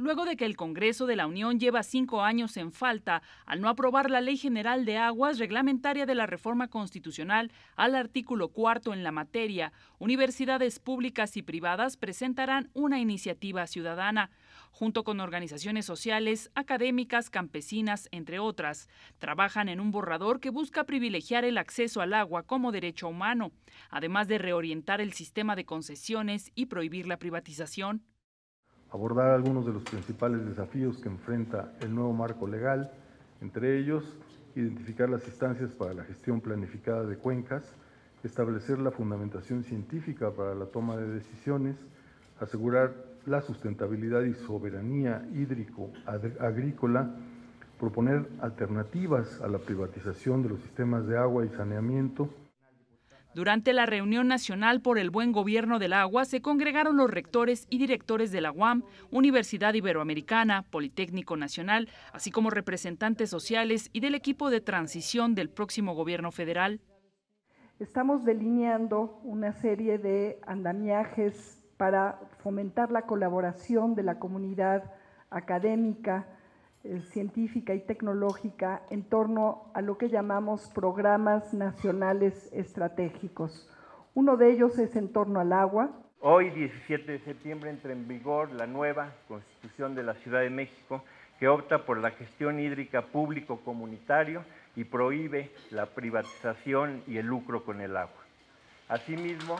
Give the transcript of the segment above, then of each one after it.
luego de que el Congreso de la Unión lleva cinco años en falta al no aprobar la Ley General de Aguas reglamentaria de la reforma constitucional al artículo cuarto en la materia, universidades públicas y privadas presentarán una iniciativa ciudadana junto con organizaciones sociales, académicas, campesinas, entre otras. Trabajan en un borrador que busca privilegiar el acceso al agua como derecho humano, además de reorientar el sistema de concesiones y prohibir la privatización abordar algunos de los principales desafíos que enfrenta el nuevo marco legal, entre ellos identificar las instancias para la gestión planificada de cuencas, establecer la fundamentación científica para la toma de decisiones, asegurar la sustentabilidad y soberanía hídrico agrícola, proponer alternativas a la privatización de los sistemas de agua y saneamiento, durante la reunión nacional por el buen gobierno del agua se congregaron los rectores y directores de la UAM, Universidad Iberoamericana, Politécnico Nacional, así como representantes sociales y del equipo de transición del próximo gobierno federal. Estamos delineando una serie de andamiajes para fomentar la colaboración de la comunidad académica, eh, científica y tecnológica en torno a lo que llamamos programas nacionales estratégicos. Uno de ellos es en torno al agua. Hoy, 17 de septiembre, entra en vigor la nueva Constitución de la Ciudad de México que opta por la gestión hídrica público comunitario y prohíbe la privatización y el lucro con el agua. Asimismo,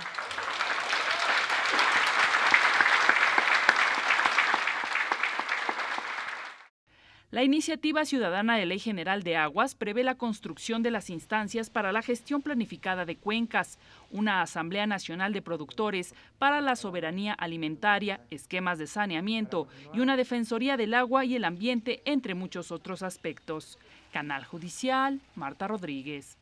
La iniciativa ciudadana de Ley General de Aguas prevé la construcción de las instancias para la gestión planificada de cuencas, una Asamblea Nacional de Productores para la soberanía alimentaria, esquemas de saneamiento y una Defensoría del Agua y el Ambiente, entre muchos otros aspectos. Canal Judicial, Marta Rodríguez.